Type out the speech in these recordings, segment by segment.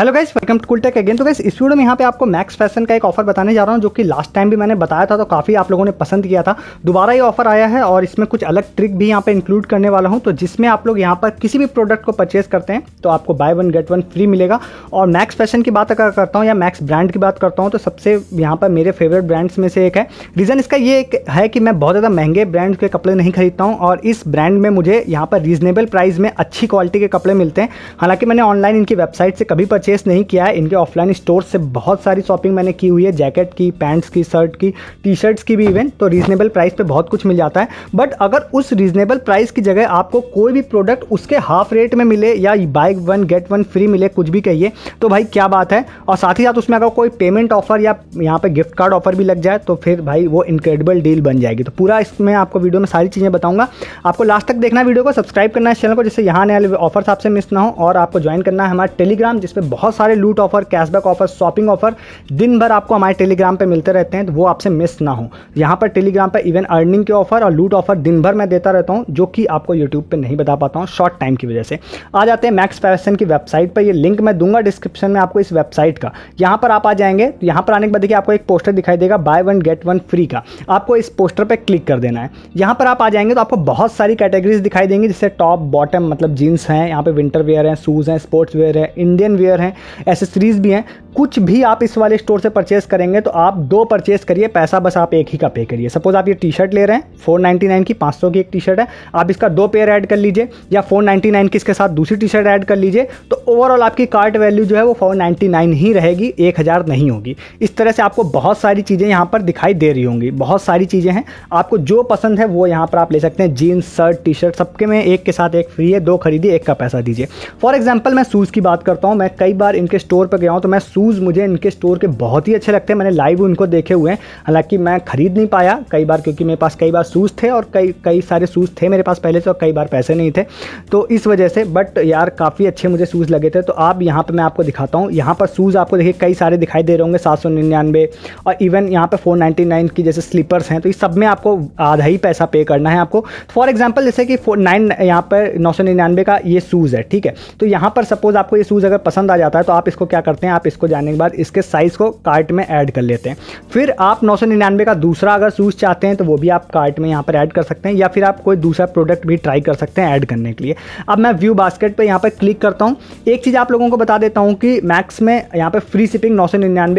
hello guys welcome to Cooltech again तो guys इस video में यहाँ पे आपको मैक्स फैशन का एक ऑफर बताने जा रहा हूँ जो कि लास्ट टाइम भी मैंने बताया था तो काफ़ी आप लोगों ने पसंद किया था दोबारा ये ऑफर आया है और इसमें कुछ अलग ट्रिक भी यहाँ पे इंक्लूड करने वाला हूँ तो जिसमें आप लोग यहाँ पर किसी भी प्रोडक्ट को परचेज करते हैं तो आपको buy one get one free मिलेगा और मैक्स फैशन की बात अगर करता हूँ या मैक्स ब्रांड की बात करता हूँ तो सबसे यहाँ पर मेरे फेवरेट ब्रांड्स में से एक है रीज़न इसका ये एक है कि मैं बहुत ज़्यादा महंगे ब्रांड के कपड़े नहीं खरीदता हूँ और इस ब्रांड में मुझे यहाँ पर रीजनेबल प्राइस में अच्छी क्वालिटी के कपड़े मिलते हैं हालांकि मैंने ऑनलाइन इनकी वेबसाइट से कभी परचेज परचेस नहीं किया है इनके ऑफलाइन स्टोर से बहुत सारी शॉपिंग मैंने की हुई है जैकेट की पैंट्स की शर्ट की टी शर्ट्स की भी इवेंट तो रीजनेबल प्राइस पे बहुत कुछ मिल जाता है बट अगर उस रीजनेबल प्राइस की जगह आपको कोई भी प्रोडक्ट उसके हाफ रेट में मिले या buy one get one free मिले कुछ भी कहिए तो भाई क्या बात है और साथ ही साथ उसमें अगर कोई पेमेंट ऑफर या यहाँ पर गिफ्ट कार्ड ऑफर भी लग जाए तो फिर भाई वो इनक्रेडिबल डील बन जाएगी तो पूरा इसमें आपको वीडियो में सारी चीज़ें बताऊंगा आपको लास्ट तक देखना वीडियो को सब्सक्राइब करना है चैनल को जिससे यहाँ आने वाले ऑफर्स आपसे मिस ना हो और आपको ज्वाइन करना है हमारे टेलीग्राम जिसमें बहुत सारे loot offer cashback offer shopping offer दिन भर आपको हमारे टेलीग्राम पर मिलते रहते हैं तो वो आपसे मिस ना हो यहाँ पर टेलीग्राम पर इवन अर्निंग के ऑफर और लूट ऑफर दिन भर मैं देता रहता हूँ जो कि आपको यूट्यूब पर नहीं बता पाता हूँ शॉर्ट टाइम की वजह से आ जाते हैं मैक्स फैशन की वेबसाइट पर ये लिंक मैं दूंगा डिस्क्रिप्शन में आपको इस वेबसाइट का यहाँ पर आप आ जाएंगे तो यहाँ पर आने के बाद देखिए आपको एक पोस्टर दिखाई देगा buy one get one free का आपको इस पोस्टर पर क्लिक कर देना है यहाँ पर आप आ जाएंगे तो आपको बहुत सारी कैटेगरीज दिखाई देंगी जैसे टॉप बॉटम मतलब जीन्स हैं यहाँ पे विंटर वेयर हैं शूज़ हैं स्पोर्ट्स वेयर है इंडियन वेयर है हैं एसेसरीज़ भी हैं कुछ भी आप इस वाले स्टोर से परचेस करेंगे तो आप दो परचेस करिए पैसा बस आप एक ही का पे करिए सपोज आप ये टी शर्ट ले रहे हैं फोर नाइन की पाँच सौ की एक टी शर्ट है आप इसका दो पेयर ऐड कर लीजिए या फोर की इसके साथ दूसरी टी शर्ट ऐड कर लीजिए तो ओवरऑल आपकी कार्ट वैल्यू जो है वो फोर नाइन्टी नाइन ही रहेगी एक हज़ार नहीं होगी इस तरह से आपको बहुत सारी चीज़ें यहाँ पर दिखाई दे रही होंगी बहुत सारी चीज़ें हैं आपको जो पसंद है वो यहाँ पर आप ले सकते हैं जीन्स शर्ट टी शर्ट सबके में एक के साथ एक फ्री है दो खरीदिए एक का पैसा दीजिए फॉर एग्जाम्पल मैं शूज़ की बात करता हूँ मैं कई कई बार इनके स्टोर पर गया हूँ तो मैं शूज़ मुझे इनके स्टोर के बहुत ही अच्छे लगते हैं मैंने लाइव उनको देखे हुए हैं हालांकि मैं ख़रीद नहीं पाया कई बार क्योंकि मेरे पास कई बार शूज़ थे और कई कई सारे शूज़ थे मेरे पास पहले से और कई बार पैसे नहीं थे तो इस वजह से बट यार काफ़ी अच्छे मुझे शूज़ लगे थे तो आप यहाँ पर मैं आपको दिखाता हूँ यहाँ पर शूज़ आपको देखिए कई सारे दिखाई दे रहे होंगे सात सौ निन्यानवे और इवन यहाँ पर फोर नाइन्टी नाइन की जैसे स्लीपर्स हैं तो इस सब में आपको आधा ही पैसा पे करना है आपको फॉर एग्जाम्पल जैसे कि नाइन यहाँ पर नौ सौ निन्यानवे का ये शूज़ है ठीक है तो यहाँ पर सपोज़ आपको ये शूज़ अगर पसंद आ आ जाता है तो आप इसको क्या करते हैं आप इसको जाने के बाद इसके साइज़ को कार्ट में ऐड कर लेते हैं फिर आप नौ का दूसरा अगर शूज़ चाहते हैं तो वो भी आप कार्ट में यहाँ पर ऐड कर सकते हैं या फिर आप कोई दूसरा प्रोडक्ट भी ट्राई कर सकते हैं ऐड करने के लिए अब मैं व्यू बास्केट पर यहाँ पर क्लिक करता हूँ एक चीज़ आप लोगों को बता देता हूँ कि मैक्स में यहाँ पर फ्री शिपिंग नौ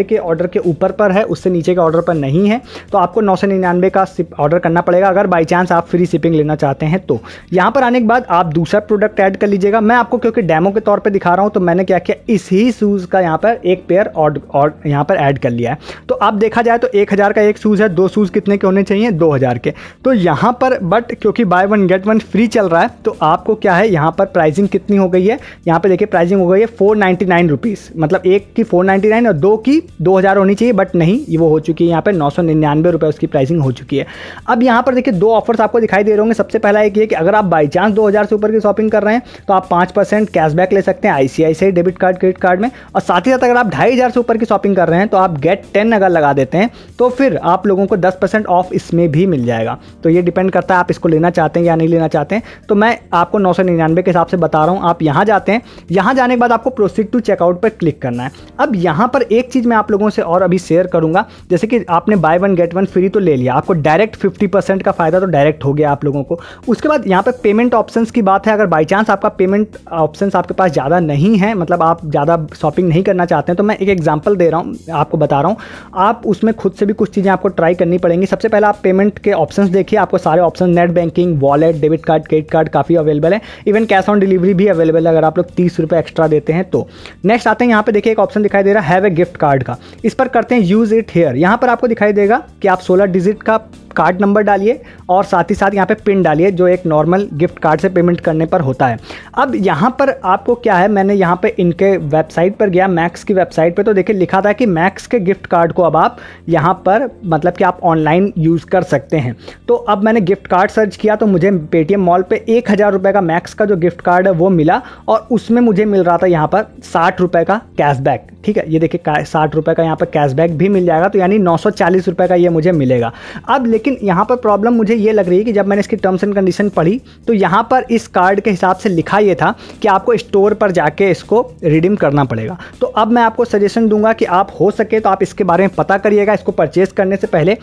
के ऑर्डर के ऊपर पर है उससे नीचे के ऑर्डर पर नहीं है तो आपको नौ का ऑर्डर करना पड़ेगा अगर बाई चांस आप फ्री शिपिंग लेना चाहते हैं तो यहाँ पर आने के बाद आप दूसरा प्रोडक्ट ऐड कर लीजिएगा मैं आपको क्योंकि डेमो के तौर पर दिखा रहा हूँ तो मैंने क्या किया इसी शूज़ का यहाँ पर एक पेयर और और यहाँ पर ऐड कर लिया है तो अब देखा जाए तो एक हज़ार का एक शूज़ है दो शूज़ कितने के होने चाहिए दो हज़ार के तो यहाँ पर बट क्योंकि buy one get one free चल रहा है तो आपको क्या है यहाँ पर प्राइसिंग कितनी हो गई है यहाँ पर देखिए प्राइसिंग हो गई है फोर नाइन्टी नाइन रुपीज़ मतलब एक की फोर नाइन्टी नाइन और दो की दो हज़ार होनी चाहिए बट नहीं वो हो चुकी है यहाँ पर नौ सौ निन्यानवे रुपये उसकी प्राइसिंग हो चुकी है अब यहाँ पर देखिए दो ऑफर्स आपको दिखाई दे रहे होंगे सबसे पहला एक ये कि अगर आप बाई चांस दो हज़ार से ऊपर की शॉपिंग कर रहे हैं तो आप पाँच परसेंट कैशबैक ले सकते हैं I debit card credit card में और साथ ही साथ अगर आप ढाई हज़ार से ऊपर की शॉपिंग कर रहे हैं तो आप गेट टेन अगर लगा देते हैं तो फिर आप लोगों को दस परसेंट ऑफ इसमें भी मिल जाएगा तो ये डिपेंड करता है आप इसको लेना चाहते हैं या नहीं लेना चाहते हैं तो मैं आपको नौ सौ निन्यानवे के हिसाब से बता रहा हूँ आप यहाँ जाते हैं यहाँ जाने के बाद आपको प्रोसीड टू चेकआउट पर क्लिक करना है अब यहाँ पर एक चीज़ मैं आप लोगों से और अभी शेयर करूँगा जैसे कि आपने buy one get one free तो ले लिया आपको डायरेक्ट फिफ्टी परसेंट का फ़ायदा तो डायरेक्ट हो गया आप लोगों को उसके बाद यहाँ पर पेमेंट ऑप्शन की बात है अगर बाई चांस आपका पेमेंट ऑप्शन आपके पास ज़्यादा नहीं है मतलब आप ज़्यादा शॉपिंग नहीं करना चाहते हैं तो मैं एक एग्जाम्पल दे रहा हूँ आपको बता रहा हूँ आप उसमें खुद से भी कुछ चीज़ें आपको ट्राई करनी पड़ेंगी सबसे पहले आप पेमेंट के ऑप्शन देखिए आपको सारे option net banking wallet debit card credit card काफ़ी अवेलेबल है इवन कैश ऑन डिलीवरी भी अवेलेबल है अगर आप लोग तीस रुपये एक्स्ट्रा देते हैं तो नेक्स्ट आते हैं यहाँ पर देखिए एक ऑप्शन दिखाई दे रहा है हैव ए गिफ्ट कार्ड का इस पर करते हैं यूज़ इट हेयर यहाँ पर आपको दिखाई देगा कि आप सोलह डिजिट का कार्ड नंबर डालिए और साथ ही साथ यहाँ पे पिन डालिए जो एक नॉर्मल गिफ्ट कार्ड से पेमेंट करने पर होता है अब यहाँ पर आपको क्या है मैंने यहाँ पे इनके वेबसाइट पर गया मैक्स की वेबसाइट पर तो देखिए लिखा था कि मैक्स के गिफ्ट कार्ड को अब आप यहाँ पर मतलब कि आप ऑनलाइन यूज़ कर सकते हैं तो अब मैंने गिफ्ट कार्ड सर्च किया तो मुझे पेटीएम मॉल पर एक हज़ार रुपये का मैक्स का जो गिफ्ट कार्ड है वो मिला और उसमें मुझे मिल रहा था यहाँ पर साठ रुपये का कैशबैक ठीक है ये देखिए साठ रुपये का यहाँ पर कैशबैक भी मिल जाएगा तो यानी नौ सौ चालीस रुपये का ये मुझे मिलेगा अब लेकिन यहाँ पर प्रॉब्लम मुझे ये लग रही है कि जब मैंने इसकी टर्म्स एंड कंडीशन पढ़ी तो यहाँ पर इस कार्ड के हिसाब से लिखा ये था कि आपको स्टोर पर जाके इसको रिडीम करना पड़ेगा तो अब मैं आपको सजेशन दूंगा कि आप हो सके तो आप इसके बारे में पता करिएगा इसको परचेज़ करने से पहले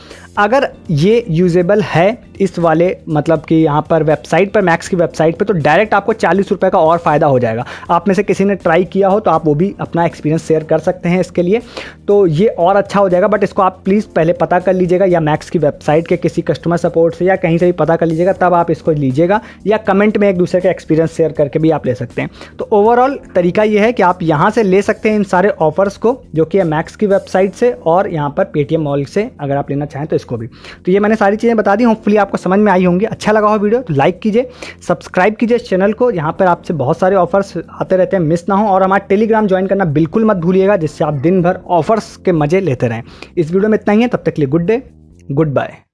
अगर ये यूजेबल है इस वाले मतलब कि यहाँ पर वेबसाइट पर मैक्स की वेबसाइट पर तो डायरेक्ट आपको चालीस रुपये का और फ़ायदा हो जाएगा आप में से किसी ने ट्राई किया हो तो आप वो भी अपना एक्सपीरियंस शेयर कर सकते हैं इसके लिए तो ये और अच्छा हो जाएगा बट इसको आप प्लीज़ पहले पता कर लीजिएगा या मैक्स की वेबसाइट के किसी कस्टमर सपोर्ट से या कहीं से भी पता कर लीजिएगा तब आप इसको लीजिएगा या कमेंट में एक दूसरे का एक्सपीरियंस शेयर करके भी आप ले सकते हैं तो ओवरऑल तरीका ये है कि आप यहाँ से ले सकते हैं इन सारे ऑफर्स को जो कि है मैक्स की वेबसाइट से और यहाँ पर पेटीएम मॉल से अगर आप लेना चाहें तो इसको भी तो ये मैंने सारी चीज़ें बता दी होपफुली आप आपको समझ में आई होंगी अच्छा लगा हो वीडियो तो लाइक कीजिए सब्सक्राइब कीजिए इस चैनल को यहाँ पर आपसे बहुत सारे ऑफर्स आते रहते हैं मिस ना हो और हमारा टेलीग्राम ज्वाइन करना बिल्कुल मत भूलिएगा जिससे आप दिन भर ऑफर्स के मजे लेते रहें इस वीडियो में इतना ही है तब तक के लिए गुड डे गुड बाय